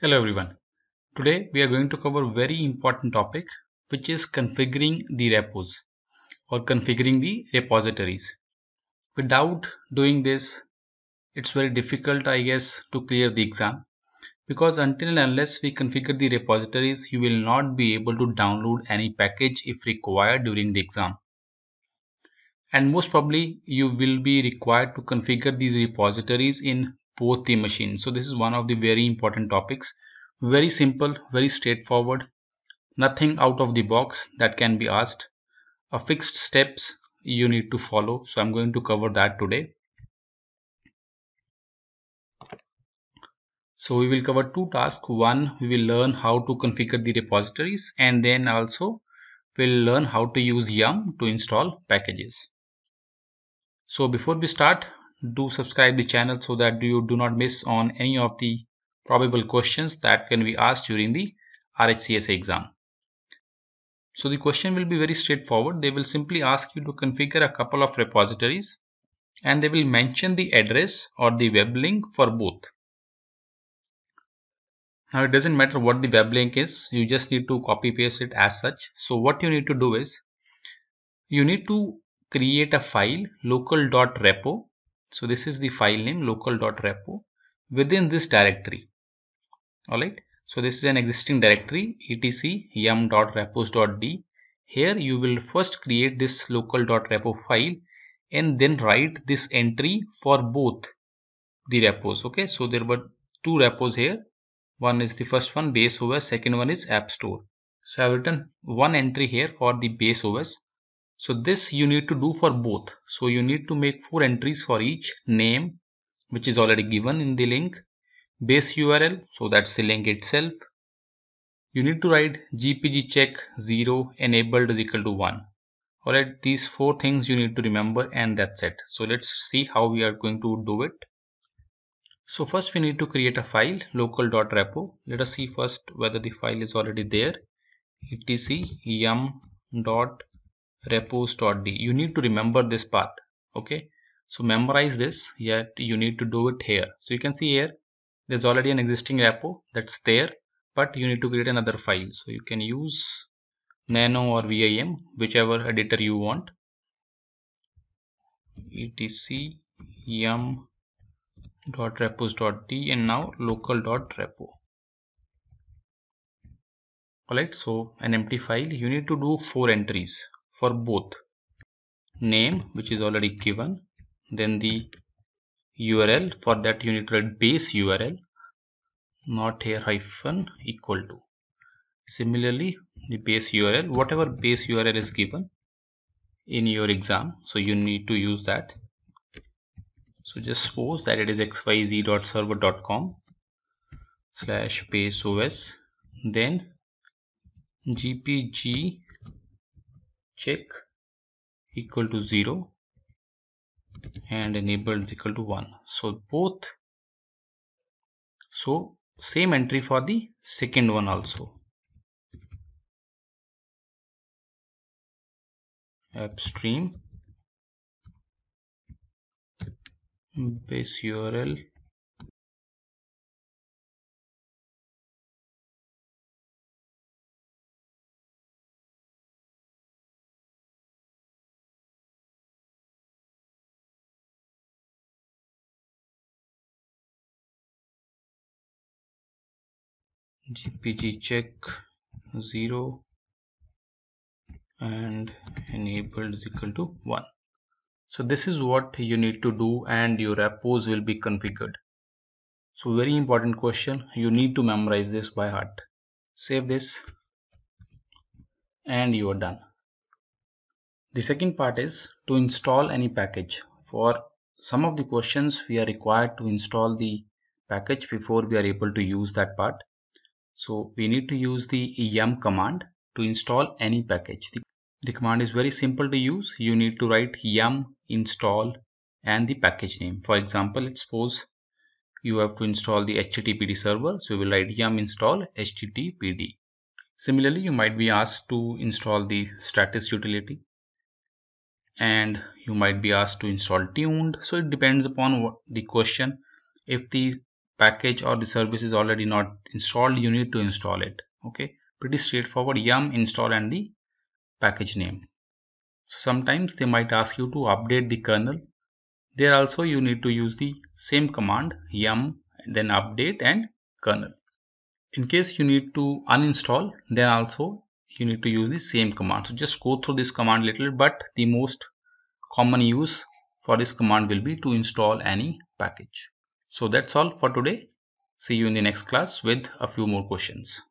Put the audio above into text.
Hello everyone. Today we are going to cover very important topic which is configuring the repos or configuring the repositories. Without doing this it's very difficult I guess to clear the exam because until and unless we configure the repositories you will not be able to download any package if required during the exam. And most probably you will be required to configure these repositories in both the machines so this is one of the very important topics very simple very straightforward nothing out of the box that can be asked a fixed steps you need to follow so i'm going to cover that today so we will cover two tasks one we will learn how to configure the repositories and then also we'll learn how to use yum to install packages so before we start do subscribe the channel so that you do not miss on any of the probable questions that can be asked during the RHCSA exam. So the question will be very straightforward. They will simply ask you to configure a couple of repositories and they will mention the address or the web link for both. Now it doesn't matter what the web link is, you just need to copy paste it as such. So what you need to do is, you need to create a file local.repo so this is the file name local.repo within this directory. Alright. So this is an existing directory etc yum.repos.d. Here you will first create this local.repo file and then write this entry for both the repos. Okay. So there were two repos here. One is the first one base OS, second one is app store. So I've written one entry here for the base OS so this you need to do for both so you need to make four entries for each name which is already given in the link base url so that's the link itself you need to write gpg check 0 enabled is equal to 1 alright these four things you need to remember and that's it so let's see how we are going to do it so first we need to create a file local.repo let us see first whether the file is already there etc yum dot repos.d you need to remember this path okay so memorize this yet you need to do it here so you can see here there's already an existing repo that's there but you need to create another file so you can use nano or vim whichever editor you want etc yum dot repos dot d and now local dot repo alright so an empty file you need to do four entries for both name which is already given then the url for that you need to write base url not here hyphen equal to similarly the base url whatever base url is given in your exam so you need to use that so just suppose that it is xyz.server.com slash base os then gpg check equal to 0 and enabled is equal to 1 so both so same entry for the second one also upstream base url gpg check 0 and enabled is equal to 1 so this is what you need to do and your repos will be configured so very important question you need to memorize this by heart save this and you are done the second part is to install any package for some of the questions we are required to install the package before we are able to use that part so we need to use the yum command to install any package. The, the command is very simple to use. You need to write yum install and the package name. For example, let's suppose you have to install the httpd server. So you will write yum install httpd. Similarly, you might be asked to install the status utility and you might be asked to install tuned. So it depends upon the question. If the package or the service is already not installed you need to install it okay pretty straightforward yum install and the package name so sometimes they might ask you to update the kernel there also you need to use the same command yum then update and kernel in case you need to uninstall then also you need to use the same command so just go through this command little but the most common use for this command will be to install any package so that's all for today. See you in the next class with a few more questions.